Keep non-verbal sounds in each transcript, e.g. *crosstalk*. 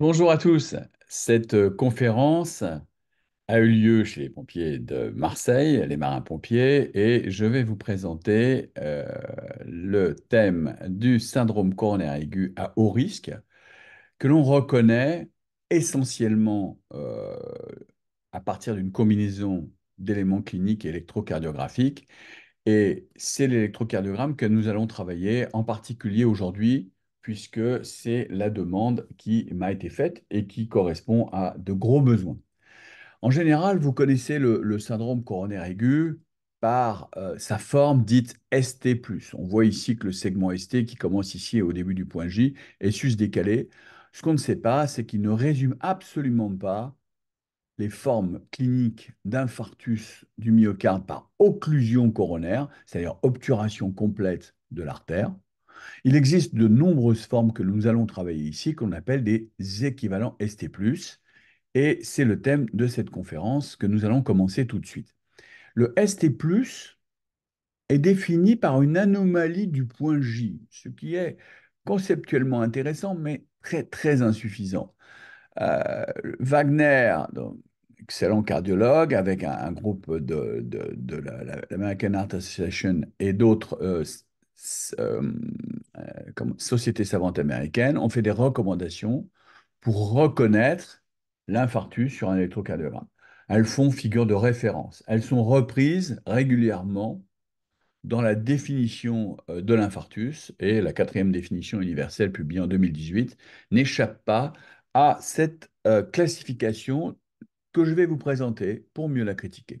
Bonjour à tous. Cette euh, conférence a eu lieu chez les pompiers de Marseille, les marins-pompiers, et je vais vous présenter euh, le thème du syndrome coronaire aigu à haut risque que l'on reconnaît essentiellement euh, à partir d'une combinaison d'éléments cliniques et électrocardiographiques. Et c'est l'électrocardiogramme que nous allons travailler en particulier aujourd'hui puisque c'est la demande qui m'a été faite et qui correspond à de gros besoins. En général, vous connaissez le, syndrome coronaire aigu par euh, sa forme dite ST+. On voit ici que le segment ST qui commence ici et au début du point J est sus-décalé. Ce qu'on ne sait pas, c'est qu'il ne résume absolument pas les formes cliniques d'infarctus du myocarde par occlusion coronaire, c'est-à-dire obturation complète de l'artère, il existe de nombreuses formes que nous allons travailler ici qu'on appelle des équivalents ST+, et c'est le thème de cette conférence que nous allons commencer tout de suite. Le ST+, est défini par une anomalie du point J, ce qui est conceptuellement intéressant, mais très, très insuffisant. Euh, Wagner, excellent cardiologue, avec un, groupe de, l'American Heart Association et d'autres euh, euh, euh, Société savante américaine ont fait des recommandations pour reconnaître l'infarctus sur un électrocardiogramme. Elles font figure de référence. Elles sont reprises régulièrement dans la définition euh, de l'infarctus et la quatrième définition universelle publiée en 2018 n'échappe pas à cette classification que je vais vous présenter pour mieux la critiquer.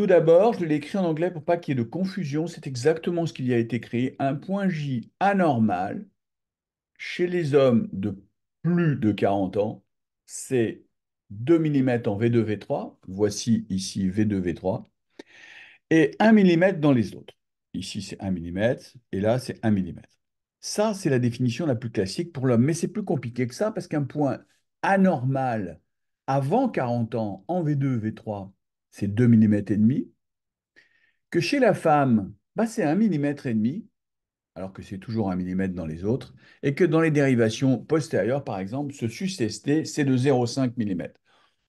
Tout d'abord, je l'ai écrit en anglais pour pas qu'il y ait de confusion. C'est exactement ce qu'il y a été créé. Un point J anormal chez les hommes de plus de 40 ans, c'est 2 mm en V2, V3. Voici ici V2, V3. Et 1 mm dans les autres. Ici, c'est 1 mm. Et là, c'est 1 mm. Ça, c'est la définition la plus classique pour l'homme. Mais c'est plus compliqué que ça parce qu'un point anormal avant 40 ans en V2, V3, c'est 2 mm et demi, que chez la femme, bah, c'est 1 mm et demi, alors que c'est toujours 1 mm dans les autres, et que dans les dérivations postérieures, par exemple, ce sus-ST, c'est de 0,5 mm.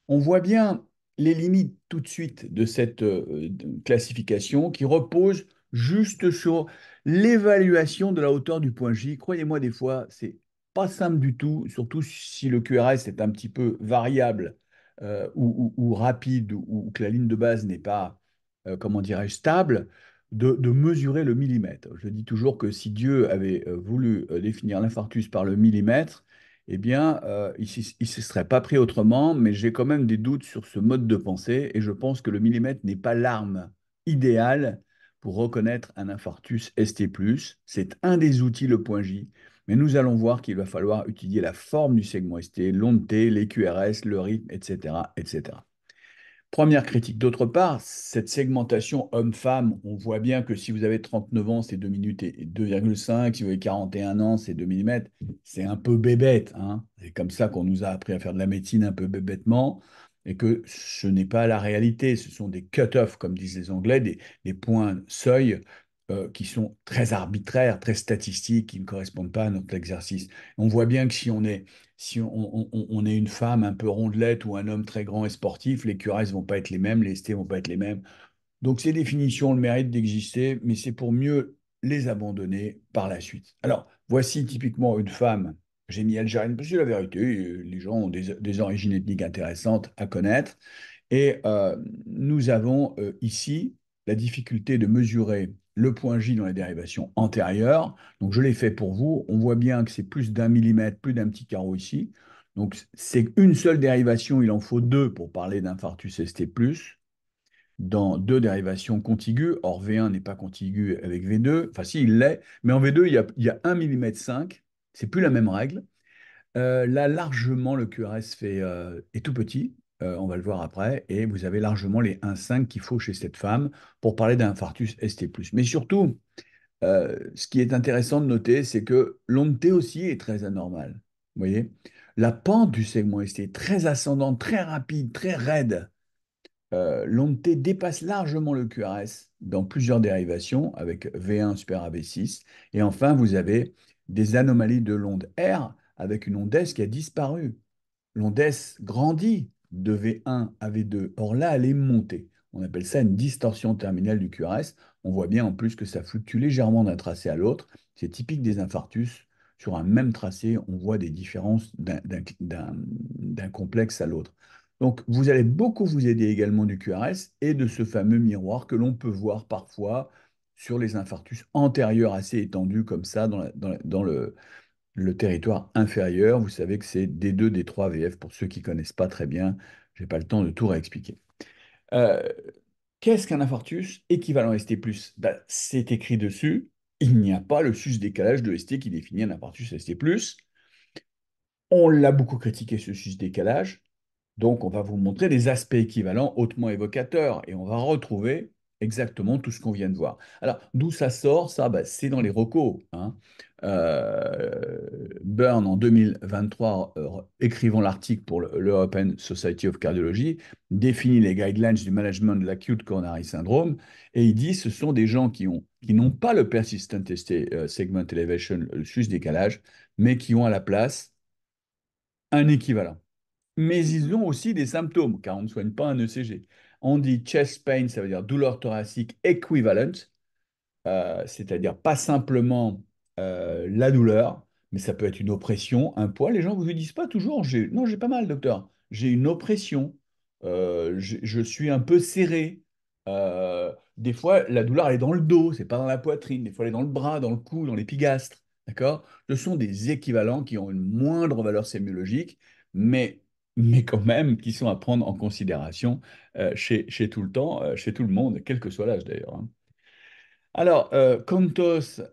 On voit bien les limites tout de suite de cette euh, classification qui repose juste sur l'évaluation de la hauteur du point J. Croyez-moi, des fois, c'est pas simple du tout, surtout si le QRS est un petit peu variable euh, ou, rapide ou, que la ligne de base n'est pas, euh, comment dirais-je, stable, de, mesurer le millimètre. Je dis toujours que si Dieu avait euh, voulu définir l'infarctus par le millimètre, eh bien, il ne se serait pas pris autrement, mais j'ai quand même des doutes sur ce mode de pensée et je pense que le millimètre n'est pas l'arme idéale pour reconnaître un infarctus ST+. C'est un des outils, le point J, mais nous allons voir qu'il va falloir étudier la forme du segment ST, l'onde T, les QRS, le rythme, etc. etc. Première critique. D'autre part, cette segmentation homme-femme, on voit bien que si vous avez 39 ans, c'est 2 minutes et 2,5. Si vous avez 41 ans, c'est 2 mm. C'est un peu bébête. Hein. c'est comme ça qu'on nous a appris à faire de la médecine un peu bébêtement et que ce n'est pas la réalité. Ce sont des cut-off, comme disent les Anglais, des, des points seuil euh, qui sont très arbitraires, très statistiques, qui ne correspondent pas à notre exercice. On voit bien que si on est, si on, est une femme un peu rondelette ou un homme très grand et sportif, les ne vont pas être les mêmes, les ne vont pas être les mêmes. Donc ces définitions ont le mérite d'exister, mais c'est pour mieux les abandonner par la suite. Alors, voici typiquement une femme, j'ai mis algérienne, parce que la vérité, euh, les gens ont des, origines ethniques intéressantes à connaître. Et euh, nous avons ici la difficulté de mesurer le point J dans les dérivations antérieures, Donc, je l'ai fait pour vous. On voit bien que c'est plus d'un millimètre, plus d'un petit carreau ici. Donc, c'est une seule dérivation, il en faut deux pour parler d'infarctus ST+, dans deux dérivations contiguës. Or, V1 n'est pas contigu avec V2. Enfin, si, il l'est. Mais en V2, il y a, un millimètre cinq, mm. C'est plus la même règle. Euh, là, largement, le QRS euh, est tout petit. Euh, on va le voir après, et vous avez largement les 1,5 qu'il faut chez cette femme pour parler d'un infarctus ST+. Mais surtout, euh, ce qui est intéressant de noter, c'est que l'onde T aussi est très anormale. Vous voyez La pente du segment ST est très ascendante, très rapide, très raide. Euh, l'onde T dépasse largement le QRS dans plusieurs dérivations avec V1 super v 6 Et enfin, vous avez des anomalies de l'onde R avec une onde S qui a disparu. L'onde S grandit de V1 à V2. Or là, elle est montée. On appelle ça une distorsion terminale du QRS. On voit bien en plus que ça fluctue légèrement d'un tracé à l'autre. C'est typique des infarctus. Sur un même tracé, on voit des différences d'un complexe à l'autre. Donc, vous allez beaucoup vous aider également du QRS et de ce fameux miroir que l'on peut voir parfois sur les infarctus antérieurs assez étendus comme ça dans, dans le, le territoire inférieur. Vous savez que c'est D2, des 3 VF, pour ceux qui ne connaissent pas très bien. Je n'ai pas le temps de tout réexpliquer. Euh, qu'est-ce qu'un infarctus équivalent ST+, ben, bah, c'est écrit dessus. Il n'y a pas le sus-décalage de ST qui définit un infarctus ST+. On l'a beaucoup critiqué, ce sus-décalage. Donc, on va vous montrer des aspects équivalents hautement évocateurs et on va retrouver exactement tout ce qu'on vient de voir. Alors, d'où ça sort Ça, ben, c'est dans les recos. Hein. Euh, Byrne, en 2023, euh, écrivant l'article pour l'European Society of Cardiology, définit les guidelines du management de l'acute coronary syndrome et il dit ce sont des gens qui ont qui n'ont pas le persistent euh, segment elevation, le sus décalage, mais qui ont à la place un équivalent. Mais ils ont aussi des symptômes, car on ne soigne pas un ECG. On dit chest pain, ça veut dire douleur thoracique equivalent, euh, c'est-à-dire pas simplement euh, la douleur, mais ça peut être une oppression, un poids. Les gens ne vous disent pas toujours, non, j'ai pas mal, docteur, j'ai une oppression, euh, je suis un peu serré. des fois, la douleur, elle est dans le dos, c'est pas dans la poitrine. Des fois, elle est dans le bras, dans le cou, dans l'épigastre. D'accord Ce sont des équivalents qui ont une moindre valeur sémiologique, mais mais quand même qui sont à prendre en considération euh, chez, tout le temps, euh, chez tout le monde, quel que soit l'âge d'ailleurs. Hein. Alors, euh,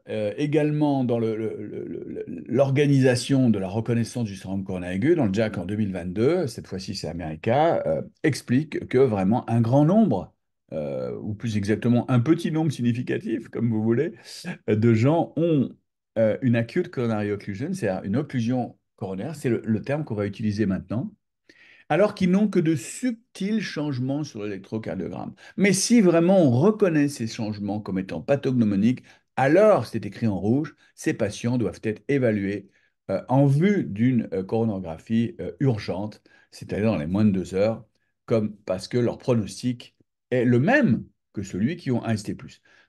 euh, également dans l'organisation de la reconnaissance du syndrome aigu, dans le Jack en 2022, cette fois-ci c'est américain, explique que vraiment un grand nombre ou plus exactement un petit nombre significatif, comme vous voulez, de gens ont une acute coronary occlusion, c'est-à-dire une occlusion coronaire, c'est le, terme qu'on va utiliser maintenant, alors qu'ils n'ont que de subtils changements sur l'électrocardiogramme. Mais si vraiment on reconnaît ces changements comme étant pathognomoniques, alors c'est écrit en rouge, ces patients doivent être évalués euh, en vue d'une euh, coronographie euh, urgente, c'est-à-dire dans les moins de deux heures, comme, parce que leur pronostic est le même que celui qui ont un ST+.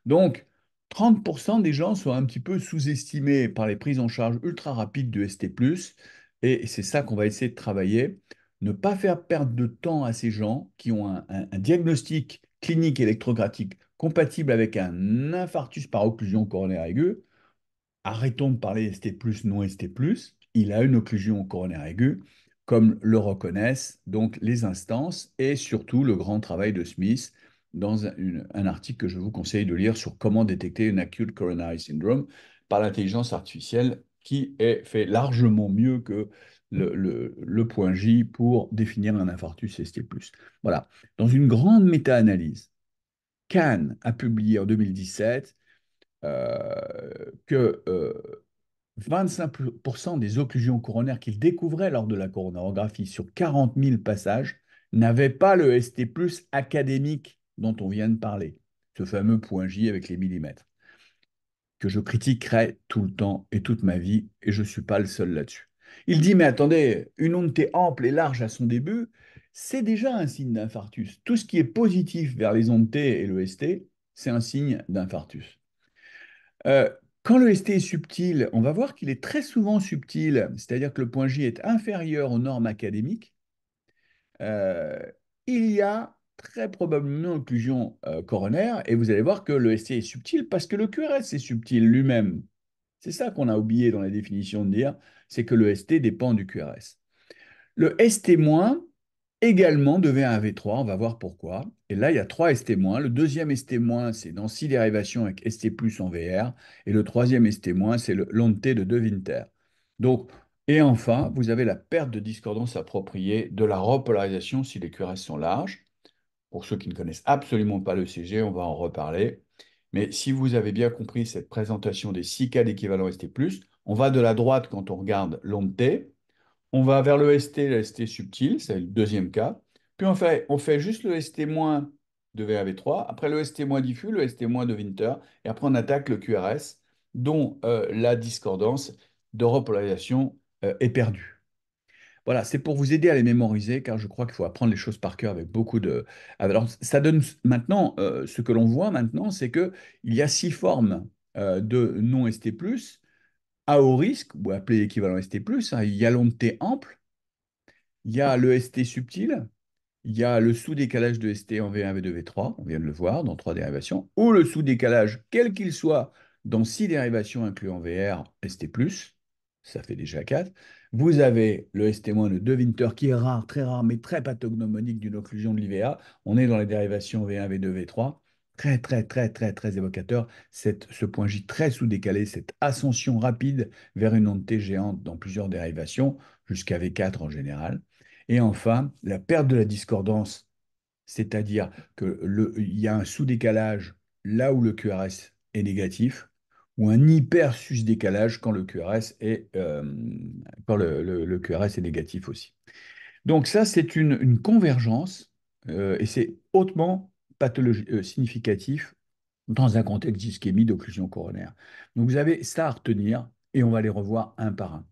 Donc, 30% des gens sont un petit peu sous-estimés par les prises en charge ultra rapides du ST+, et c'est ça qu'on va essayer de travailler ne pas faire perdre de temps à ces gens qui ont un, diagnostic clinique électrographique compatible avec un infarctus par occlusion coronaire aiguë. Arrêtons de parler ST+, non ST+, il a une occlusion coronaire aiguë, comme le reconnaissent donc les instances et surtout le grand travail de Smith dans un article que je vous conseille de lire sur comment détecter une acute coronary syndrome par l'intelligence artificielle qui est fait largement mieux que le, point J pour définir un infarctus ST+. Voilà. Dans une grande méta-analyse, Kahn a publié en 2017 euh, que 25% euh, des occlusions coronaires qu'il découvrait lors de la coronarographie sur 40 000 passages n'avaient pas le ST+, académique dont on vient de parler, ce fameux point J avec les millimètres, que je critiquerai tout le temps et toute ma vie, et je ne suis pas le seul là-dessus. Il dit, mais attendez, une onde ample et large à son début, c'est déjà un signe d'infarctus. Tout ce qui est positif vers les ondes T et le ST, c'est un signe d'infarctus. Euh, quand le ST est subtil, on va voir qu'il est très souvent subtil, c'est-à-dire que le point J est inférieur aux normes académiques. Euh, il y a très probablement une occlusion euh, coronaire, et vous allez voir que le ST est subtil parce que le QRS est subtil lui-même. C'est ça qu'on a oublié dans la définition de dire c'est que le ST dépend du QRS. Le ST- également devait un V3, on va voir pourquoi. Et là, il y a trois ST-. Le deuxième ST-, c'est dans six dérivations avec ST+, en VR. Et le troisième ST-, c'est long T de De Winter. et enfin, vous avez la perte de discordance appropriée de la repolarisation si les QRS sont larges. Pour ceux qui ne connaissent absolument pas le CG, on va en reparler. Mais si vous avez bien compris cette présentation des six cas d'équivalent ST+, on va de la droite quand on regarde l'onde T. On va vers le ST, le ST subtil, c'est le deuxième cas. Puis on fait, on fait juste le ST- de VAV3, après le ST- diffus, le ST- de Winter, et après on attaque le QRS, dont euh, la discordance de repolarisation euh, est perdue. Voilà, c'est pour vous aider à les mémoriser, car je crois qu'il faut apprendre les choses par cœur avec beaucoup de. Alors, ça donne maintenant, euh, ce que l'on voit maintenant, c'est qu'il y a six formes de non ST, a haut risque, ou appelé équivalent ST+, hein, il y a l'onde T ample, il y a le ST subtil, il y a le sous-décalage de ST en V1, V2, V3, on vient de le voir dans trois dérivations, ou le sous-décalage, quel qu'il soit, dans six dérivations incluant VR, ST+, ça fait déjà quatre. Vous avez le ST- de Winter qui est rare, très rare, mais très pathognomonique d'une occlusion de l'IVA. On est dans les dérivations V1, V2, V3 très, très, très, très, très évocateur, cette, ce point J très sous-décalé, cette ascension rapide vers une onde T géante dans plusieurs dérivations, jusqu'à V4 en général. Et enfin, la perte de la discordance, c'est-à-dire qu'il y a un sous-décalage là où le QRS est négatif, ou un hyper sus-décalage quand, le QRS, est, euh, quand le, le, QRS est négatif aussi. Donc ça, c'est une, convergence, euh, et c'est hautement pathologie, euh, significatif dans un contexte d'ischémie d'occlusion coronaire. Donc vous avez ça à retenir et on va les revoir un par un.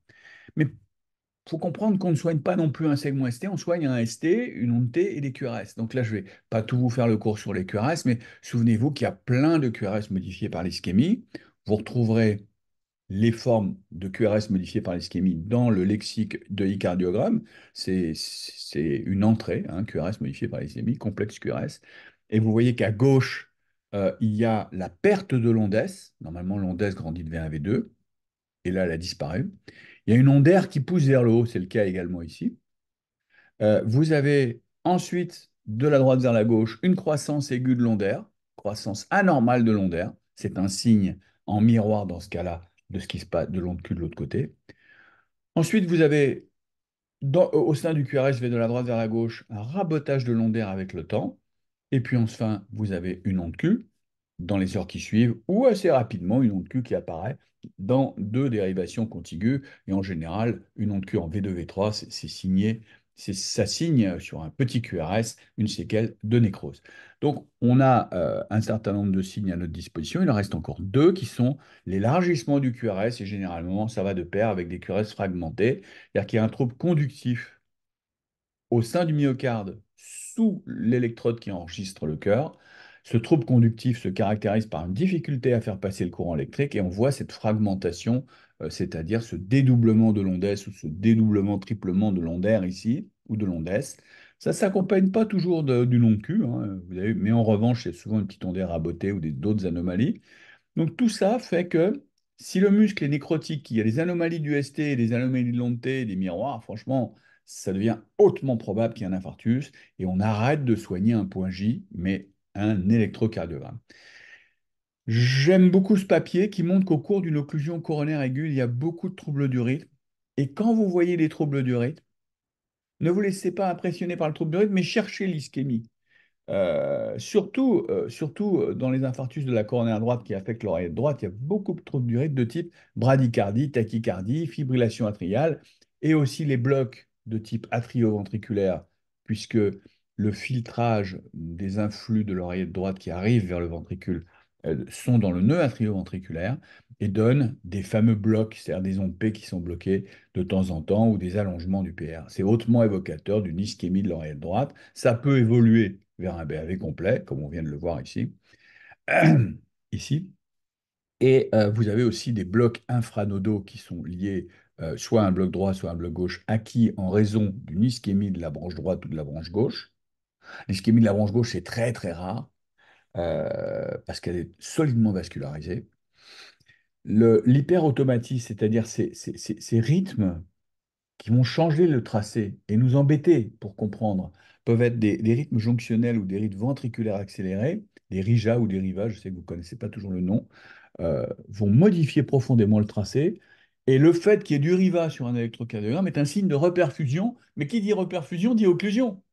Mais il faut comprendre qu'on ne soigne pas non plus un segment ST, on soigne un ST, une onde T et des QRS. Donc là, je ne vais pas tout vous faire le cours sur les QRS, mais souvenez-vous qu'il y a plein de QRS modifiés par l'ischémie. Vous retrouverez les formes de QRS modifiées par l'ischémie dans le lexique de e C'est C'est une entrée, hein, QRS modifié par l'ischémie, complexe QRS. Et vous voyez qu'à gauche, euh, il y a la perte de l'ondesse. Normalement, l'ondesse grandit de V1 V2. Et là, elle a disparu. Il y a une ondère qui pousse vers le haut. C'est le cas également ici. Euh, vous avez ensuite, de la droite vers la gauche, une croissance aiguë de l'ondaire, croissance anormale de l'ondère. C'est un signe en miroir, dans ce cas-là, de ce qui se passe de l'onde Q de l'autre côté. Ensuite, vous avez, au sein du QRS, vais de la droite vers la gauche, un rabotage de l'ondère avec le temps. Et puis enfin, vous avez une onde Q dans les heures qui suivent, ou assez rapidement une onde Q qui apparaît dans deux dérivations contiguës. Et en général, une onde Q en V2, V3, c'est signé, ça signe sur un petit QRS une séquelle de nécrose. Donc, on a euh, un certain nombre de signes à notre disposition. Il en reste encore deux qui sont l'élargissement du QRS, et généralement, ça va de pair avec des QRS fragmentés. C'est-à-dire qu'il y a un trouble conductif au sein du myocarde l'électrode qui enregistre le cœur. Ce trouble conductif se caractérise par une difficulté à faire passer le courant électrique et on voit cette fragmentation, euh, c'est-à-dire ce dédoublement de londes ou ce dédoublement, triplement de l'onde ici, ou de londes. Ça ne s'accompagne pas toujours du long cul, hein, mais en revanche, c'est souvent une petite onde R rabotée ou d'autres anomalies. Donc tout ça fait que si le muscle est nécrotique, il y a des anomalies du ST, des anomalies de l'onde T, des miroirs, franchement, ça devient hautement probable qu'il y ait un infarctus et on arrête de soigner un point J, mais un électrocardiogramme. J'aime beaucoup ce papier qui montre qu'au cours d'une occlusion coronaire aiguë, il y a beaucoup de troubles du rythme. Et quand vous voyez des troubles du rythme, ne vous laissez pas impressionner par le trouble du rythme, mais cherchez l'ischémie. Euh, surtout, euh, surtout euh, dans les infarctus de la coronaire droite qui affectent l'oreillette droite, il y a beaucoup de troubles du rythme de type bradycardie, tachycardie, fibrillation atriale et aussi les blocs de type atrioventriculaire, puisque le filtrage des influx de l'oreillette droite qui arrivent vers le ventricule euh, sont dans le nœud atrioventriculaire et donnent des fameux blocs, c'est-à-dire des ondes P qui sont bloquées de temps en temps ou des allongements du PR. C'est hautement évocateur d'une ischémie de l'oreillette droite. Ça peut évoluer vers un BAV complet, comme on vient de le voir ici. *clears throat* ici. Et euh, vous avez aussi des blocs infranodaux qui sont liés euh, soit un bloc droit, soit un bloc gauche, acquis en raison d'une ischémie de la branche droite ou de la branche gauche. L'ischémie de la branche gauche, est très très rare, euh, parce qu'elle est solidement vascularisée. L'hyperautomatisme, c'est-à-dire ces, rythmes qui vont changer le tracé et nous embêter pour comprendre, peuvent être des, rythmes jonctionnels ou des rythmes ventriculaires accélérés, des RIJA ou des RIVA, je sais que vous ne connaissez pas toujours le nom, euh, vont modifier profondément le tracé, et le fait qu'il y ait du RIVA sur un électrocardiogramme est un signe de reperfusion, mais qui dit reperfusion dit occlusion.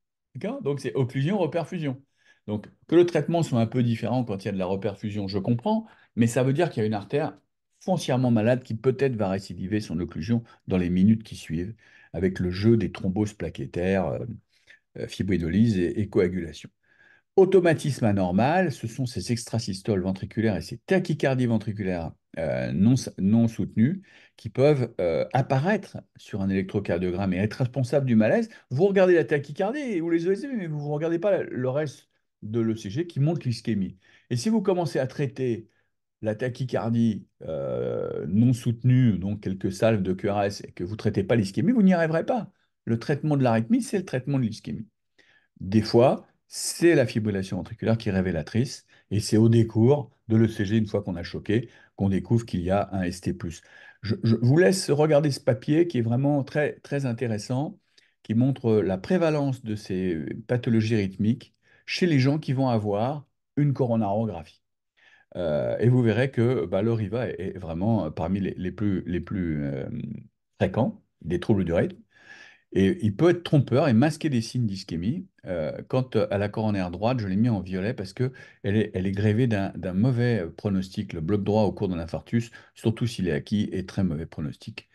Donc c'est occlusion, reperfusion. Donc que le traitement soit un peu différent quand il y a de la reperfusion, je comprends, mais ça veut dire qu'il y a une artère foncièrement malade qui peut-être va récidiver son occlusion dans les minutes qui suivent, avec le jeu des thromboses plaquettaires, euh, euh et coagulation. Automatisme anormal, ce sont ces extrasystoles ventriculaires et ces tachycardies ventriculaires euh, non, non soutenues qui peuvent euh, apparaître sur un électrocardiogramme et être responsables du malaise. Vous regardez la tachycardie ou les ESV, mais vous ne regardez pas le reste de l'ECG qui montre l'ischémie. Et si vous commencez à traiter la tachycardie euh, non soutenue, donc quelques salves de QRS, et que vous ne traitez pas l'ischémie, vous n'y arriverez pas. Le traitement de l'arythmie, c'est le traitement de l'ischémie. Des fois, c'est la fibrillation ventriculaire qui est révélatrice. Et c'est au décours de l'ECG, une fois qu'on a choqué, qu'on découvre qu'il y a un ST+. Je, vous laisse regarder ce papier qui est vraiment très, très intéressant, qui montre la prévalence de ces pathologies rythmiques chez les gens qui vont avoir une coronarographie. Euh, et vous verrez que bah, le RIVA est, vraiment euh, parmi les, plus, les plus euh, fréquents des troubles du rythme. Et il peut être trompeur et masquer des signes d'ischémie. Euh, quant à la coronaire droite, je l'ai mis en violet parce qu'elle est, elle est grévée d'un mauvais euh, pronostic. Le bloc droit au cours d'un infarctus, surtout s'il est acquis, est très mauvais pronostic.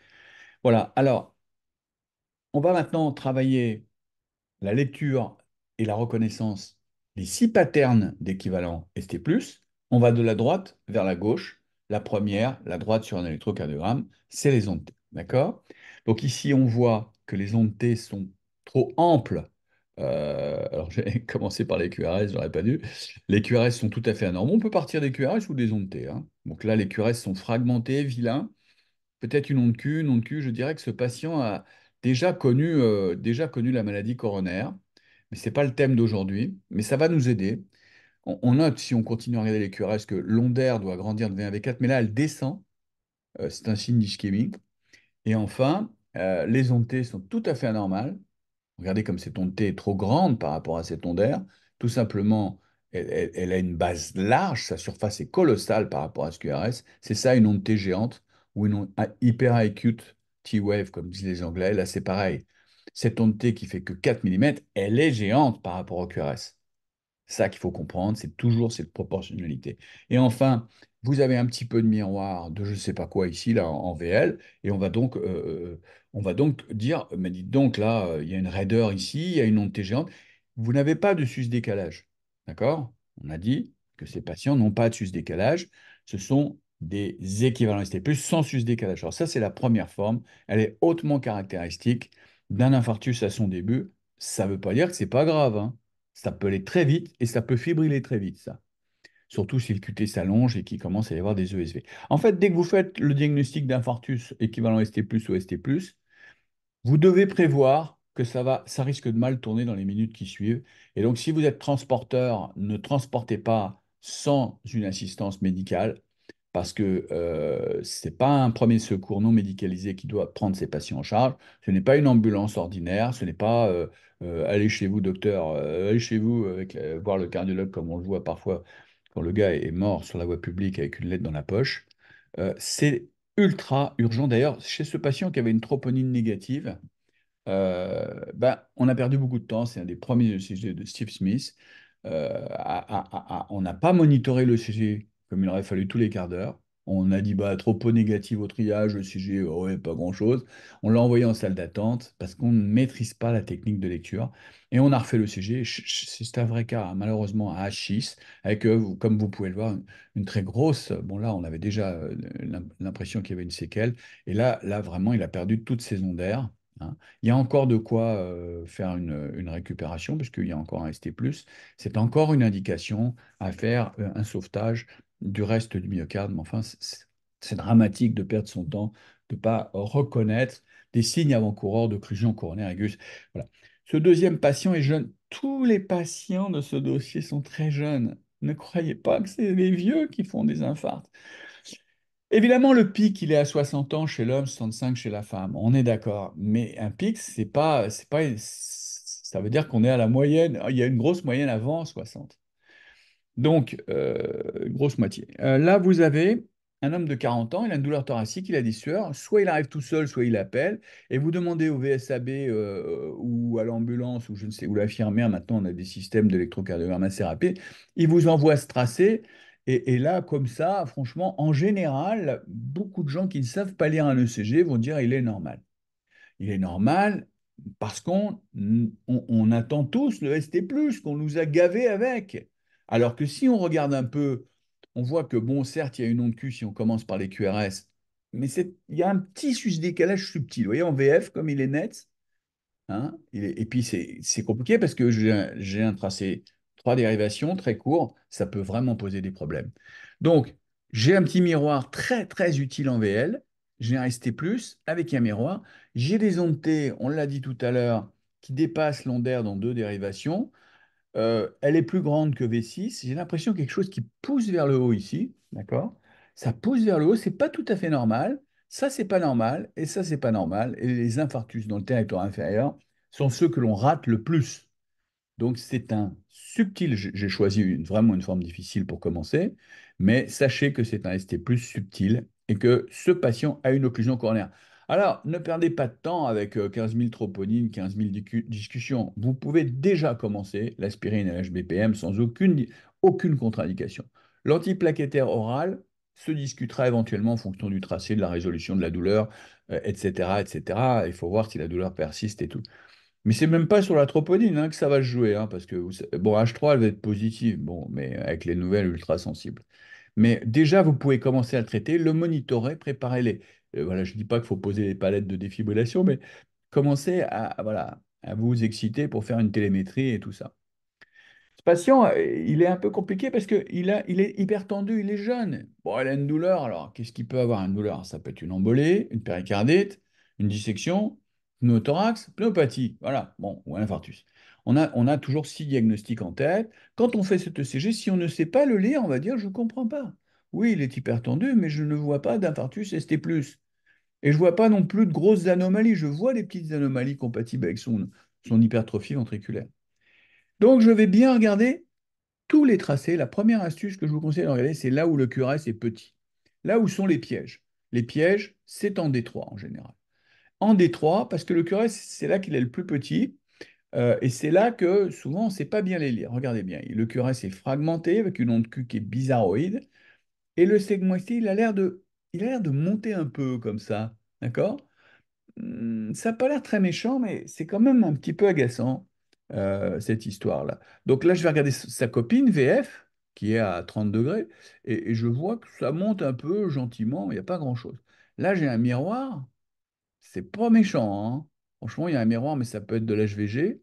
Voilà, alors, on va maintenant travailler la lecture et la reconnaissance des six patterns d'équivalent ST+. On va de la droite vers la gauche. La première, la droite sur un électrocardiogramme, c'est les ondes T. D'accord Donc ici, on voit que les ondes T sont trop amples. Euh, alors, j'ai *laughs* commencé par les QRS, j'aurais pas dû. Les QRS sont tout à fait anormaux. On peut partir des QRS ou des ondes T. Hein. Donc là, les QRS sont fragmentés, vilains. Peut-être une onde Q, une onde Q. Je dirais que ce patient a déjà connu, euh, déjà connu la maladie coronaire. Mais ce n'est pas le thème d'aujourd'hui. Mais ça va nous aider. On, note, si on continue à regarder les QRS, que l'onde R doit grandir de V1 4 Mais là, elle descend. Euh, c'est un signe d'ischémie. Et enfin, euh, les ondes T sont tout à fait anormales. Regardez comme cette onde T est trop grande par rapport à cette onde R. Tout simplement, elle, a une base large, sa surface est colossale par rapport à ce QRS. C'est ça une onde T géante ou une onde hyper acute T-wave, comme disent les Anglais. Là, c'est pareil. Cette onde T qui fait que 4 mm, elle est géante par rapport au QRS. Ça qu'il faut comprendre, c'est toujours cette proportionnalité. Et enfin, vous avez un petit peu de miroir de je ne sais pas quoi ici, là, en, VL, et on va donc, euh, euh, on va donc dire, euh, mais dites donc, là, il y a une raideur ici, il y a une T géante. Vous n'avez pas de sus-décalage, d'accord On a dit que ces patients n'ont pas de sus-décalage, ce sont des équivalents ST+, sans sus-décalage. Alors ça, c'est la première forme, elle est hautement caractéristique d'un infarctus à son début, ça ne veut pas dire que c'est pas grave. Hein. Ça peut aller très vite et ça peut fibriller très vite, ça surtout si le QT s'allonge et qu'il commence à y avoir des ESV. En fait, dès que vous faites le diagnostic d'infarctus équivalent ST+, ou ST+, vous devez prévoir que ça, va, ça risque de mal tourner dans les minutes qui suivent. Et donc, si vous êtes transporteur, ne transportez pas sans une assistance médicale, parce que euh, ce n'est pas un premier secours non médicalisé qui doit prendre ses patients en charge. Ce n'est pas une ambulance ordinaire, ce n'est pas euh, euh, aller chez vous, docteur, aller chez vous avec, voir le cardiologue comme on le voit parfois le gars est mort sur la voie publique avec une lettre dans la poche, euh, c'est ultra urgent. D'ailleurs, chez ce patient qui avait une troponine négative, euh, ben, on a perdu beaucoup de temps. C'est un des premiers ECG de Steve Smith. Euh, on n'a pas monitoré le sujet comme il aurait fallu tous les quarts d'heure. On a dit bah, trop peu négatif au triage, le sujet, ouais, pas grand-chose. On l'a envoyé en salle d'attente parce qu'on ne maîtrise pas la technique de lecture. Et on a refait le sujet. C'est un vrai cas, hein, malheureusement, à H6, avec, euh, comme vous pouvez le voir, une, très grosse. Bon, là, on avait déjà euh, l'impression qu'il y avait une séquelle. Et là, là, vraiment, il a perdu toute saison d'air. Hein. Il y a encore de quoi euh, faire une, récupération, puisqu'il y a encore un ST. C'est encore une indication à faire un sauvetage du reste du myocarde. Mais enfin, c'est dramatique de perdre son temps, de ne pas reconnaître des signes avant-coureurs de coronaire aiguë. Voilà. Ce deuxième patient est jeune. Tous les patients de ce dossier sont très jeunes. Ne croyez pas que c'est les vieux qui font des infarctes. Évidemment, le pic, il est à 60 ans chez l'homme, 65 chez la femme. On est d'accord. Mais un pic, c'est pas, pas, ça veut dire qu'on est à la moyenne. Il y a une grosse moyenne avant 60. Donc, euh, grosse moitié. Euh, là, vous avez un homme de 40 ans, il a une douleur thoracique, il a des sueurs. Soit il arrive tout seul, soit il appelle. Et vous demandez au VSAB euh, ou à l'ambulance ou je ne sais où l'infirmière. Maintenant, on a des systèmes d'électrocardiogramme assez rapides. Il vous envoie ce tracé. Et, là, comme ça, franchement, en général, beaucoup de gens qui ne savent pas lire un ECG vont dire il est normal. Il est normal parce qu'on attend tous le ST, qu'on nous a gavé avec. Alors que si on regarde un peu, on voit que, bon, certes, il y a une onde Q si on commence par les QRS, mais il y a un petit décalage subtil. Vous voyez, en VF, comme il est net, hein, et puis c'est compliqué parce que j'ai un tracé trois dérivations très court, ça peut vraiment poser des problèmes. Donc, j'ai un petit miroir très, très utile en VL. J'ai un ST+, avec un miroir. J'ai des ondes T, on l'a dit tout à l'heure, qui dépassent R dans deux dérivations. Euh, elle est plus grande que V6. J'ai l'impression quelque chose qui pousse vers le haut ici, d'accord Ça pousse vers le haut, c'est pas tout à fait normal. Ça, c'est pas normal, et ça, c'est pas normal. Et les infarctus dans le territoire inférieur sont ceux que l'on rate le plus. Donc, c'est un subtil. J'ai choisi vraiment une forme difficile pour commencer, mais sachez que c'est un ST plus subtil et que ce patient a une occlusion coronaire. Alors, ne perdez pas de temps avec 15 euh, 000 troponines, 15 000 discussions. Vous pouvez déjà commencer l'aspirine et l'HBPM sans aucune, aucune contre-indication. L'antiplaquettaire oral se discutera éventuellement en fonction du tracé, de la résolution de la douleur, etc., euh, etc. Il faut voir si la douleur persiste et tout. Mais c'est même pas sur la troponine hein, que ça va se jouer, hein, parce que bon, H3, elle va être positive, bon, mais avec les nouvelles ultra sensibles. Mais déjà, vous pouvez commencer à le traiter, le monitorer, préparer les, euh, voilà, je ne dis pas qu'il faut poser les palettes de défibrillation, mais commencez à, vous exciter pour faire une télémétrie et tout ça. Ce patient, euh, il est un peu compliqué parce qu'il il est hyper tendu, il est jeune. Bon, il a une douleur, alors qu'est-ce qu'il peut avoir une douleur Ça peut être une embolée, une péricardite, une dissection, pneumothorax, pneumopathie, voilà, bon, ou un infarctus. On a, on a toujours six diagnostics en tête. Quand on fait cet ECG, si on ne sait pas le lire, on va dire je ne comprends pas. Oui, il est hypertendu, mais je ne vois pas d'infarctus ST+. Et je ne vois pas non plus de grosses anomalies. Je vois des petites anomalies compatibles avec son, hypertrophie ventriculaire. Donc, je vais bien regarder tous les tracés. La première astuce que je vous conseille de regarder, c'est là où le QRS est petit. Là où sont les pièges. Les pièges, c'est en détroit en général. En détroit, parce que le QRS, c'est là qu'il est le plus petit. Euh, et c'est là que souvent, on ne sait pas bien les lire. Regardez bien, le QRS est fragmenté avec une onde Q qui est bizarroïde. Et le segment ici, il a l'air de, il a l'air de monter un peu comme ça, d'accord mmh, Ça n'a pas l'air très méchant, mais c'est quand même un petit peu agaçant, euh, cette histoire-là. Donc là, je vais regarder sa copine, VF, qui est à 30 degrés, et, je vois que ça monte un peu gentiment, il n'y a pas grand-chose. Là, j'ai un miroir, c'est pas méchant, hein. Franchement, il y a un miroir, mais ça peut être de l'HVG.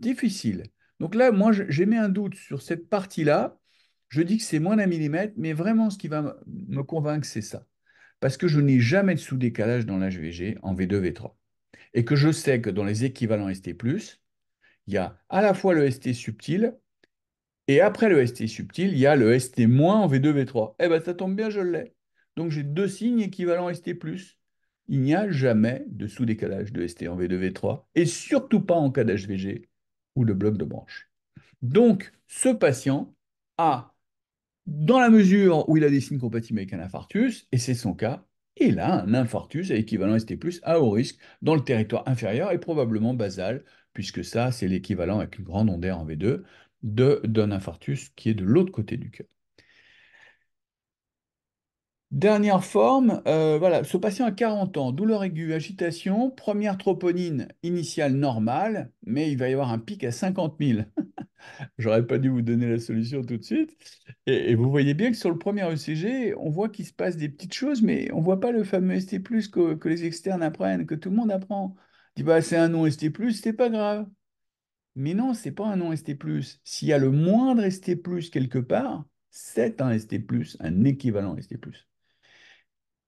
Difficile. Donc là, moi, j'ai mis un doute sur cette partie-là, je dis que c'est moins d'un millimètre, mais vraiment, ce qui va me convaincre, c'est ça. Parce que je n'ai jamais de sous-décalage dans l'HVG en V2, V3. Et que je sais que dans les équivalents ST, il y a à la fois le ST subtil, et après le ST subtil, il y a le ST- en V2, V3. Eh bien, ça tombe bien, je l'ai. Donc, j'ai deux signes équivalents ST. Il n'y a jamais de sous-décalage de ST en V2, V3, et surtout pas en cas d'HVG ou de bloc de branche. Donc, ce patient a dans la mesure où il a des signes compatibles avec un infarctus, et c'est son cas, il a un infarctus à équivalent ST+, à haut risque, dans le territoire inférieur et probablement basal, puisque ça, c'est l'équivalent avec une grande ondaire en V2 d'un infarctus qui est de l'autre côté du cœur. Dernière forme, euh, voilà, ce patient a 40 ans, douleur aiguë, agitation, première troponine initiale normale, mais il va y avoir un pic à 50 000. *laughs* J'aurais pas dû vous donner la solution tout de suite. Et, vous voyez bien que sur le premier ECG, on voit qu'il se passe des petites choses, mais on voit pas le fameux ST+, que, que les externes apprennent, que tout le monde apprend. dit, bah, c'est un non ST+, c'est pas grave. Mais non, c'est pas un non ST+. S'il y a le moindre ST+, quelque part, c'est un ST+, un équivalent ST+.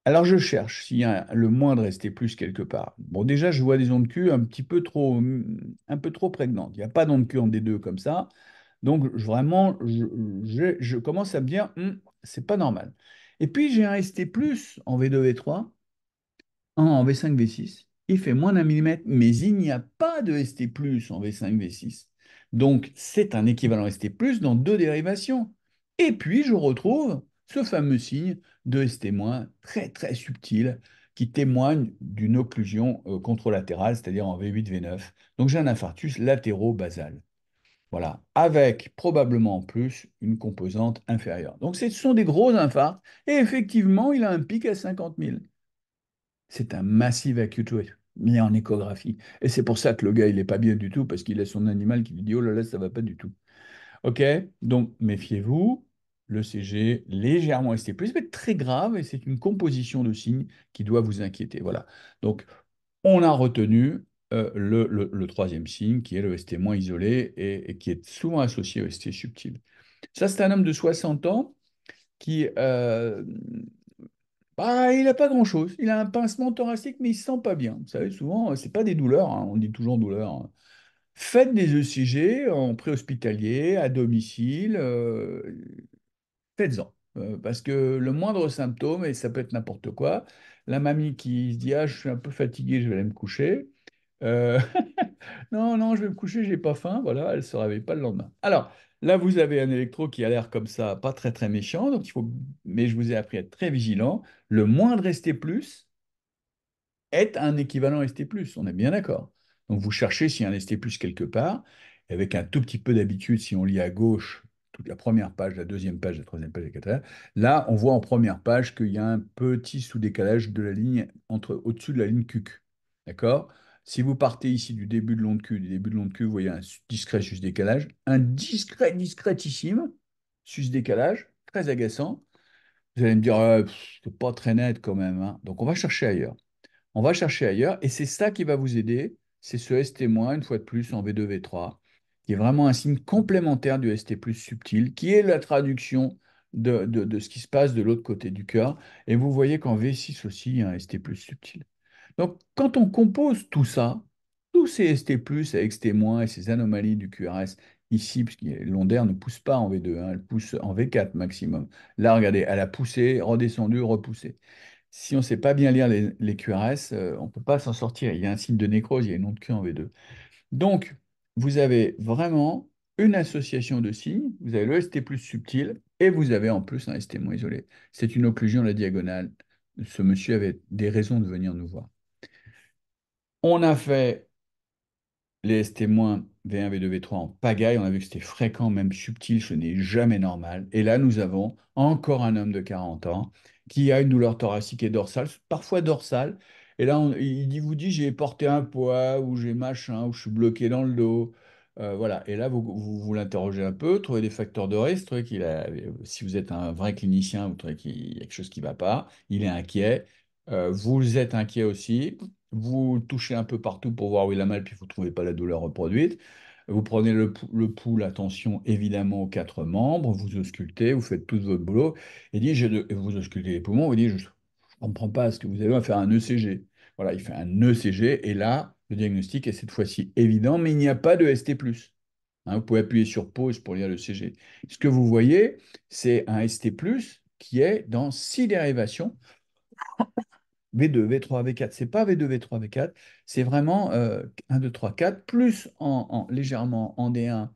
Alors je cherche s'il y a le moindre ST+, quelque part. Bon, déjà, je vois des ondes Q un petit peu trop, un peu trop prégnantes. Il n'y a pas d'onde Q en D2 comme ça. Donc vraiment, je, commence à me dire, hum, c'est pas normal. Et puis j'ai un ST plus en V2, V3, en V5, V6. Il fait moins d'un millimètre, mais il n'y a pas de ST plus en V5, V6. Donc c'est un équivalent ST plus dans deux dérivations. Et puis je retrouve ce fameux signe de ST témoin très très subtil qui témoigne d'une occlusion euh, contralatérale, c'est-à-dire en V8, V9. Donc j'ai un infarctus latéro-basal. Voilà, avec probablement en plus une composante inférieure. Donc ce sont des gros infarcts, et effectivement, il a un pic à 50 000. C'est un massif acute mis en échographie. Et c'est pour ça que le gars, il n'est pas bien du tout, parce qu'il a son animal qui lui dit, oh là là, ça va pas du tout. OK Donc méfiez-vous l'ECG légèrement ST+, mais très grave, et c'est une composition de signes qui doit vous inquiéter. Voilà. Donc, on a retenu euh, le, troisième signe, qui est le moins isolé, et, qui est souvent associé au ST subtil. Ça, c'est un homme de 60 ans qui... Euh, bah, il n'a pas grand-chose. Il a un pincement thoracique, mais il ne se sent pas bien. Vous savez, souvent, ce n'est pas des douleurs. Hein. On dit toujours douleur. Hein. Faites des ECG en préhospitalier, à domicile. Euh, faites-en. Euh, parce que le moindre symptôme, et ça peut être n'importe quoi, la mamie qui se dit Ah, je suis un peu fatiguée, je vais aller me coucher. Euh, *laughs* non, non, je vais me coucher, j'ai pas faim. Voilà, elle ne se réveille pas le lendemain. Alors, là, vous avez un électro qui a l'air comme ça, pas très, très méchant. Donc il faut... Mais je vous ai appris à être très vigilant. Le moindre ST, est un équivalent ST, on est bien d'accord. Donc vous cherchez s'il y a un ST, quelque part. avec un tout petit peu d'habitude, si on lit à gauche, toute la première page, la deuxième page, la troisième page, la quatrième. Là, on voit en première page qu'il y a un petit sous-décalage de la ligne entre au-dessus de la ligne Q. D'accord Si vous partez ici du début de l'onde Q, du début de l'onde Q, vous voyez un discret sus-décalage, un discret, discrétissime sus-décalage, très agaçant. Vous allez me dire, ah, c'est pas très net quand même. Hein. Donc, on va chercher ailleurs. On va chercher ailleurs et c'est ça qui va vous aider. C'est ce st témoin, une fois de plus, en V2, V3 qui est vraiment un signe complémentaire du ST plus subtil, qui est la traduction de, ce qui se passe de l'autre côté du cœur. Et vous voyez qu'en V6 aussi, il y a un ST plus subtil. Donc, quand on compose tout ça, tous ces ST plus avec ST moins et ces anomalies du QRS ici, puisque l'ondaire ne pousse pas en V2, hein, elle pousse en V4 maximum. Là, regardez, elle a poussé, redescendu, repoussé. Si on ne sait pas bien lire les, les QRS, euh, on ne peut pas s'en sortir. Il y a un signe de nécrose, il y a une onde Q en V2. Donc, vous avez vraiment une association de signes, vous avez le ST plus subtil et vous avez en plus un ST moins isolé. C'est une occlusion de la diagonale. Ce monsieur avait des raisons de venir nous voir. On a fait les ST-, V1, V2, V3 en pagaille. On a vu que c'était fréquent, même subtil, ce n'est jamais normal. Et là, nous avons encore un homme de 40 ans qui a une douleur thoracique et dorsale, parfois dorsale, et là, il dit, vous dit, j'ai porté un poids, ou j'ai machin, ou je suis bloqué dans le dos. Euh, voilà. Et là, vous, vous, l'interrogez un peu, trouvez des facteurs de risque, qu'il a, si vous êtes un vrai clinicien, vous trouvez qu'il y a quelque chose qui ne va pas, il est inquiet, euh, vous êtes inquiet aussi, vous touchez un peu partout pour voir où il a mal, puis vous ne trouvez pas la douleur reproduite. Vous prenez le, pouls, l'attention évidemment aux quatre membres, vous auscultez, vous faites tout votre boulot, et dit, vous auscultez les poumons, vous dites, on ne prend pas ce que vous avez, à faire un ECG. Voilà, il fait un ECG et là, le diagnostic est cette fois-ci évident, mais il n'y a pas de ST+. Hein, vous pouvez appuyer sur pause pour lire le CG. Ce que vous voyez, c'est un ST+, qui est dans six dérivations, V2, V3, V4. Ce n'est pas V2, V3, V4, c'est vraiment 1, 2, 3, 4, plus en, légèrement en D1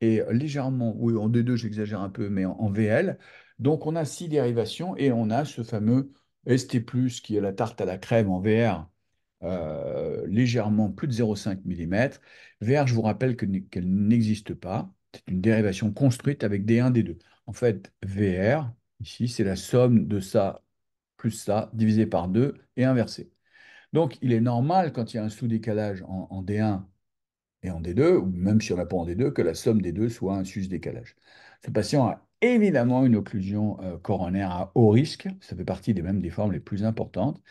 et légèrement, oui, en D2, j'exagère un peu, mais en, en VL. Donc, on a six dérivations et on a ce fameux ST+, qui est la tarte à la crème en VR, euh, légèrement plus de 0,5 mm. VR, je vous rappelle qu'elle n'existe pas. C'est une dérivation construite avec D1, D2. En fait, VR, ici, c'est la somme de ça plus ça, divisé par 2 et inversé. Donc, il est normal, quand il y a un sous-décalage en, D1 et en D2, ou même si on n'a pas en D2, que la somme des deux soit un sous décalage Ce patient a évidemment une occlusion euh, coronaire à haut risque. Ça fait partie des mêmes des formes les plus importantes.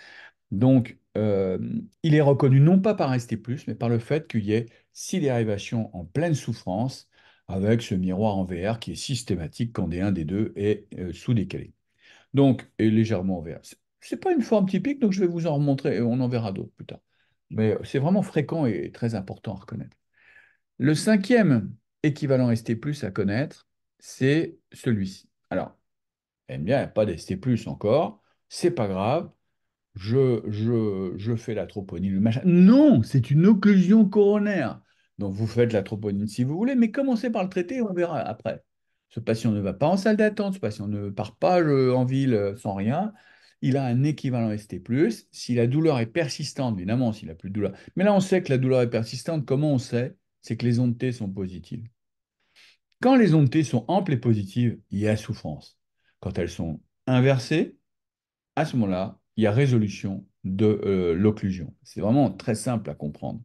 Donc, euh, il est reconnu non pas par ST+, mais par le fait qu'il y ait six dérivations en pleine souffrance avec ce miroir en VR qui est systématique quand des un des deux est euh, sous-décalé. Donc, et légèrement en VR. Ce n'est pas une forme typique, donc je vais vous en remontrer et on en verra d'autres plus tard. Mais c'est vraiment fréquent et très important à reconnaître. Le cinquième équivalent ST+, à connaître, c'est celui-ci. Alors, eh bien, il n'y a pas d'ST+, encore, c'est pas grave, je, je, je fais la troponine, le machin. Non, c'est une occlusion coronaire. Donc, vous faites la troponine si vous voulez, mais commencez par le traiter, on verra après. Ce patient ne va pas en salle d'attente, ce patient ne part pas euh, en ville euh, sans rien. Il a un équivalent ST+. Si la douleur est persistante, évidemment, s'il n'a plus de douleur. Mais là, on sait que la douleur est persistante. Comment on sait C'est que les ondes T sont positives. Quand les ondes T sont amples et positives, il y a souffrance. Quand elles sont inversées, à ce moment-là, il y a résolution de euh, l'occlusion. C'est vraiment très simple à comprendre.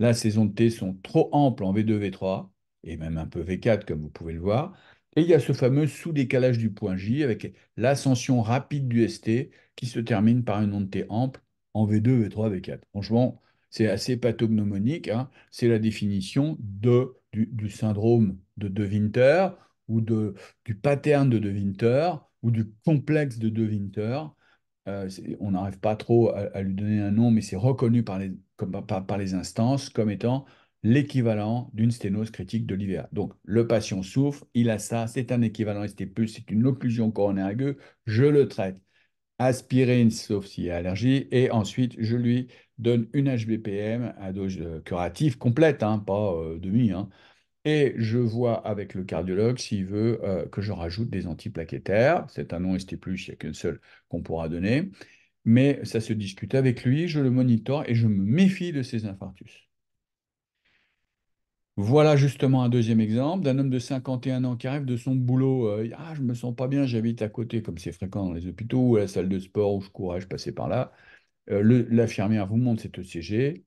Là, ces ondes T sont trop amples en V2, V3, et même un peu V4, comme vous pouvez le voir. Et il y a ce fameux sous-décalage du point J avec l'ascension rapide du ST qui se termine par une onde T ample en V2, V3, V4. Franchement, c'est assez pathognomonique. Hein. c'est la définition de, du syndrome de De Winter ou de, du pattern de De Winter ou du complexe de De Winter. Euh, on n'arrive pas trop à, lui donner un nom, mais c'est reconnu par les, par, les instances comme étant l'équivalent d'une sténose critique de l'IVA. Donc, le patient souffre, il a ça, c'est un équivalent ST+, c'est une occlusion coronaire aiguë, je le traite. Aspirine, sauf s'il y a allergie, et ensuite, je lui donne une HBPM à dose euh, curative complète, hein, pas euh, demi, hein, et je vois avec le cardiologue s'il veut euh, que je rajoute des antiplaquettaires. C'est un nom ST+, il n'y a qu'une seule qu'on pourra donner. Mais ça se discute avec lui, je le monitore et je me méfie de ses infarctus. Voilà justement un deuxième exemple d'un homme de 51 ans qui arrive de son boulot. Euh, ah, je me sens pas bien, j'habite à côté, comme c'est fréquent dans les hôpitaux ou à la salle de sport où je courais, je passais par là. Euh, l'infirmière vous montre cet ECG,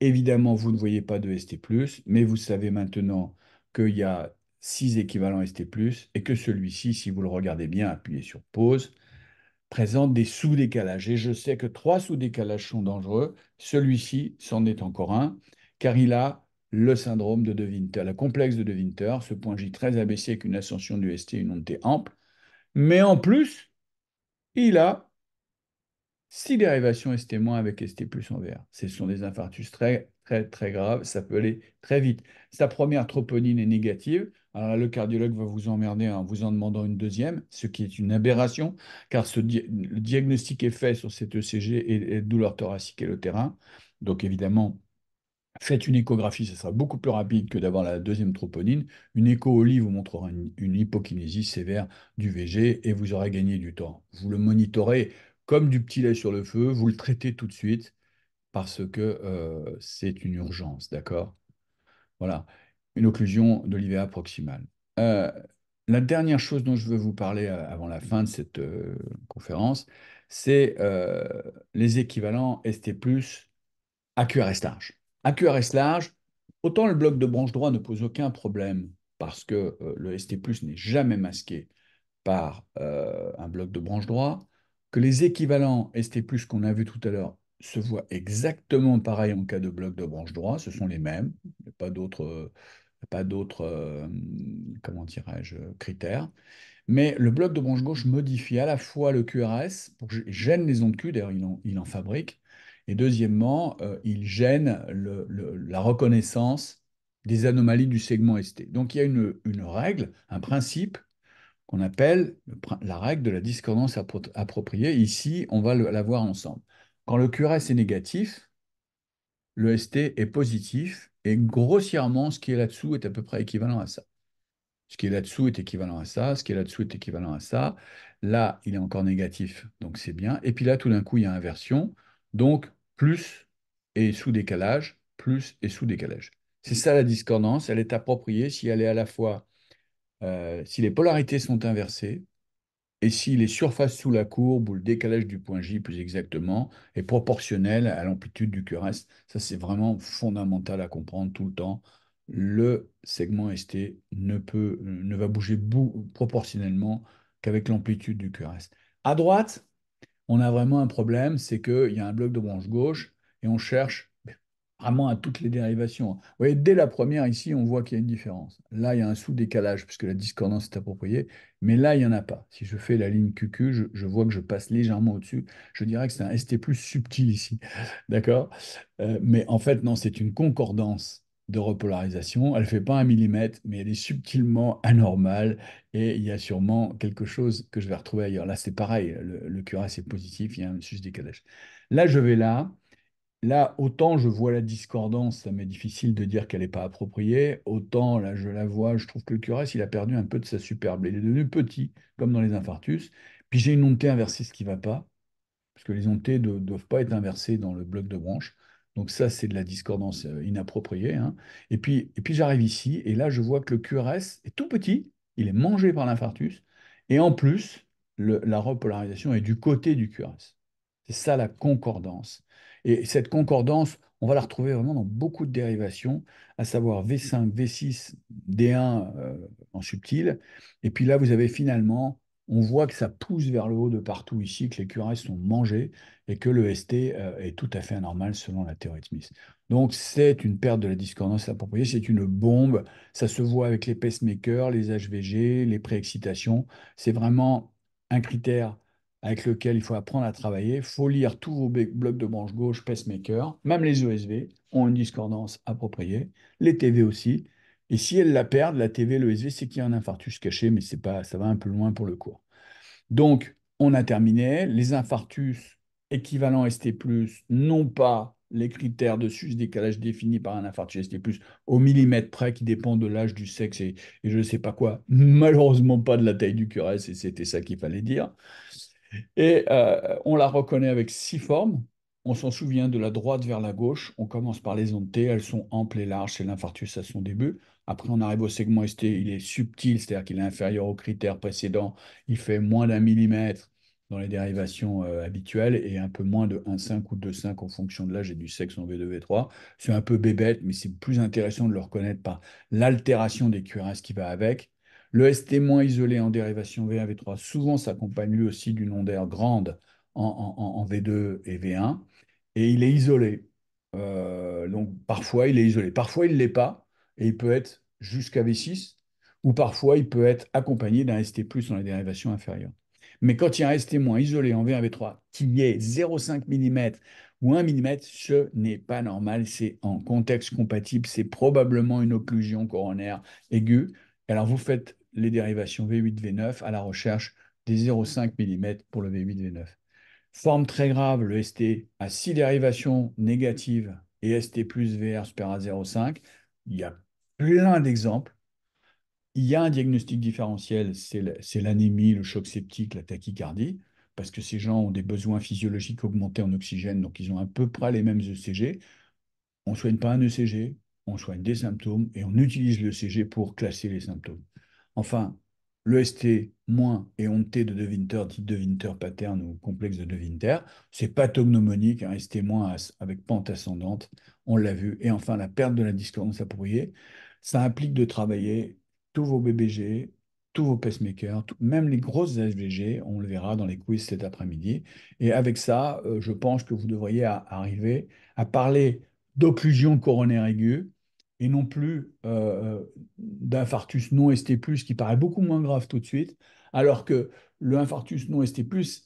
Évidemment, vous ne voyez pas de ST+, mais vous savez maintenant qu'il y a six équivalents ST+, et que celui-ci, si vous le regardez bien, appuyez sur pause, présente des sous-décalages. Et je sais que trois sous-décalages sont dangereux. Celui-ci, c'en est encore un, car il a le syndrome de De Winter, le complexe de De Winter, ce point J très abaissé avec une ascension du ST, une onde ample. Mais en plus, il a si dérivation ST- avec ST plus en vert, Ce sont des infarctus très, très, très graves. Ça peut aller très vite. Sa première troponine est négative. Alors le cardiologue va vous emmerder en vous en demandant une deuxième, ce qui est une aberration, car ce le diagnostic est fait sur cet ECG et, douleur thoracique et le terrain. Donc évidemment, Faites une échographie, ce sera beaucoup plus rapide que d'avoir la deuxième troponine. Une écho au lit vous montrera une, hypokinésie sévère du VG et vous aurez gagné du temps. Vous le monitorez comme du petit lait sur le feu, vous le traitez tout de suite parce que euh, c'est une urgence, d'accord Voilà, une occlusion de l'IVA proximale. Euh, la dernière chose dont je veux vous parler euh, avant la fin de cette conférence, c'est les équivalents ST+, AQRS large. QRS large, autant le bloc de branche droite ne pose aucun problème parce que le ST+, n'est jamais masqué par un bloc de branche droit, que les équivalents ST+, qu'on a vu tout à l'heure, se voient exactement pareil en cas de bloc de branche droite, ce sont les mêmes, il a pas d'autres pas euh, comment je critères. Mais le bloc de branche gauche modifie à la fois le QRS, pour gêne les ondes Q, d'ailleurs il en, fabrique, et deuxièmement, euh, il gêne la reconnaissance des anomalies du segment ST. Donc il y a une, une règle, un principe qu'on appelle la règle de la discordance appropriée. Ici, on va la voir ensemble. Quand le QRS est négatif, le ST est positif, et grossièrement, ce qui est là-dessous est à peu près équivalent à ça. Ce qui est là-dessous est équivalent à ça, ce qui est là-dessous est équivalent à ça. Là, il est encore négatif, donc c'est bien. Et puis là, tout d'un coup, il y a inversion. Donc, plus est sous-décalage, plus est sous-décalage. C'est ça la discordance, elle est appropriée si elle est à la fois euh, si les polarités sont inversées et si les surfaces sous la courbe ou le décalage du point J plus exactement est proportionnel à l'amplitude du QRS, Ça, c'est vraiment fondamental à comprendre tout le temps. Le segment ST ne, peut, ne va bouger proportionnellement qu'avec l'amplitude du QRS. À droite, on a vraiment un problème, c'est qu'il y a un bloc de branche gauche et on cherche vraiment à toutes les dérivations. Hein. Vous voyez, dès la première, ici, on voit qu'il y a une différence. Là, il y a un sous-décalage, puisque la discordance est appropriée, mais là, il n'y en a pas. Si je fais la ligne QQ, je, vois que je passe légèrement au-dessus. Je dirais que c'est un ST plus subtil ici, *laughs* d'accord euh, Mais en fait, non, c'est une concordance de repolarisation. Elle ne fait pas un millimètre, mais elle est subtilement anormale et il y a sûrement quelque chose que je vais retrouver ailleurs. Là, c'est pareil, le, QRS est positif, il y a un sous décalage Là, je vais là, Là, autant je vois la discordance, ça m'est difficile de dire qu'elle n'est pas appropriée, autant là, je la vois, je trouve que le QRS, il a perdu un peu de sa superbe. Il est devenu petit, comme dans les infarctus. Puis j'ai une onté inversée, ce qui ne va pas, parce que les ontés ne doivent pas être inversées dans le bloc de branche. Donc ça, c'est de la discordance euh, inappropriée. Hein. Et puis, et puis j'arrive ici, et là, je vois que le QRS est tout petit, il est mangé par l'infarctus, et en plus, la repolarisation est du côté du QRS. C'est ça la concordance. Et cette concordance, on va la retrouver vraiment dans beaucoup de dérivations, à savoir V5, V6, D1 en subtil. Et puis là, vous avez finalement, on voit que ça pousse vers le haut de partout ici, que les QRS sont mangés et que le ST euh, est tout à fait anormal selon la théorie de Smith. Donc c'est une perte de la discordance appropriée, c'est une bombe, ça se voit avec les pacemakers, les HVG, les préexcitations, c'est vraiment un critère avec lequel il faut apprendre à travailler. Il faut lire tous vos blocs de branche gauche, pacemaker, même les ESV ont une discordance appropriée, les TV aussi. Et si elles la perdent, la TV, l'ESV, e c'est qu'il y a un infarctus caché, mais c'est pas, ça va un peu loin pour le cours. Donc, on a terminé. Les infarctus équivalents ST+, non pas les critères de sus-décalage définis par un infarctus ST+, au millimètre près qui dépend de l'âge, du sexe et, je ne sais pas quoi, malheureusement pas de la taille du cœur, et c'était ça qu'il fallait dire. Et euh, on la reconnaît avec six formes. On s'en souvient de la droite vers la gauche. On commence par les ondes T, elles sont amples et larges, c'est l'infarctus à son début. Après, on arrive au segment ST, il est subtil, c'est-à-dire qu'il est inférieur aux critères précédents. Il fait moins d'un millimètre dans les dérivations euh, habituelles et un peu moins de 1,5 ou 2,5 en fonction de l'âge et du sexe en V2, V3. C'est un peu bébête, mais c'est plus intéressant de le reconnaître par l'altération des cuirasses qui va avec le ST- moins isolé en dérivation V1, V3, souvent s'accompagne lui aussi d'une onde R grande en, V2 et V1, et il est isolé. Euh, donc parfois il est isolé, parfois il ne l'est pas, et il peut être jusqu'à V6, ou parfois il peut être accompagné d'un ST plus dans la dérivation inférieure. Mais quand il y a un ST- isolé en V1, V3 qui ait 0,5 mm ou 1 mm, ce n'est pas normal, c'est en contexte compatible, c'est probablement une occlusion coronaire aiguë alors, vous faites les dérivations V8, V9 à la recherche des 0,5 mm pour le V8, V9. Forme très grave, le ST à 6 dérivations négatives et ST plus VR supérieur à 0,5. Il y a plein d'exemples. Il y a un diagnostic différentiel, c'est l'anémie, le choc septique, la tachycardie, parce que ces gens ont des besoins physiologiques augmentés en oxygène, donc ils ont à peu près les mêmes ECG. On ne soigne pas un ECG, on soigne des symptômes et on utilise le CG pour classer les symptômes. Enfin, le ST- et de De Winter, dit De Winter pattern ou complexe de De Winter, c'est pathognomonique, un ST- avec pente ascendante, on l'a vu. Et enfin, la perte de la discordance appropriée, ça implique de travailler tous vos BBG, tous vos pacemakers, même les grosses SVG, on le verra dans les quiz cet après-midi. Et avec ça, euh, je pense que vous devriez arriver à parler d'occlusion coronaire aiguë, et non plus euh, euh, d'infarctus non ST+, qui paraît beaucoup moins grave tout de suite, alors que le infarctus non ST+,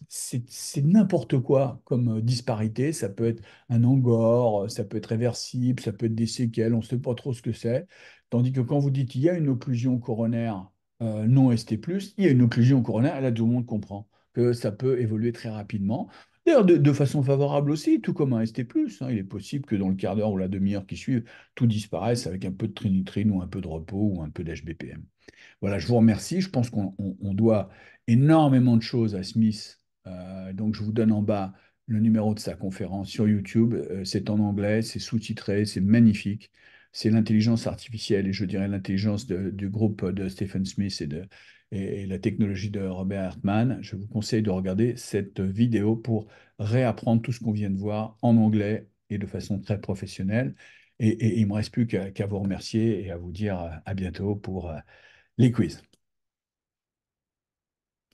c'est n'importe quoi comme euh, disparité, ça peut être un angor, ça peut être réversible, ça peut être des séquelles, on ne sait pas trop ce que c'est, tandis que quand vous dites il y a une occlusion coronaire non ST+, il y a une occlusion coronaire, là tout le monde comprend que ça peut évoluer très rapidement. D'ailleurs, de, façon favorable aussi, tout comme un ST+, hein, il est possible que dans le quart d'heure ou la demi-heure qui suivent, tout disparaisse avec un peu de trinitrine ou un peu de repos ou un peu d'HBPM. Voilà, je vous remercie. Je pense qu'on doit énormément de choses à Smith. Euh, donc, je vous donne en bas le numéro de sa conférence sur YouTube. Euh, c'est en anglais, c'est sous-titré, c'est magnifique. C'est l'intelligence artificielle et je dirais l'intelligence du groupe de Stephen Smith et de, et, la technologie de Robert Hartman, je vous conseille de regarder cette vidéo pour réapprendre tout ce qu'on vient de voir en anglais et de façon très professionnelle. Et, il ne me reste plus qu'à vous remercier et à vous dire euh, à bientôt pour euh, les quiz.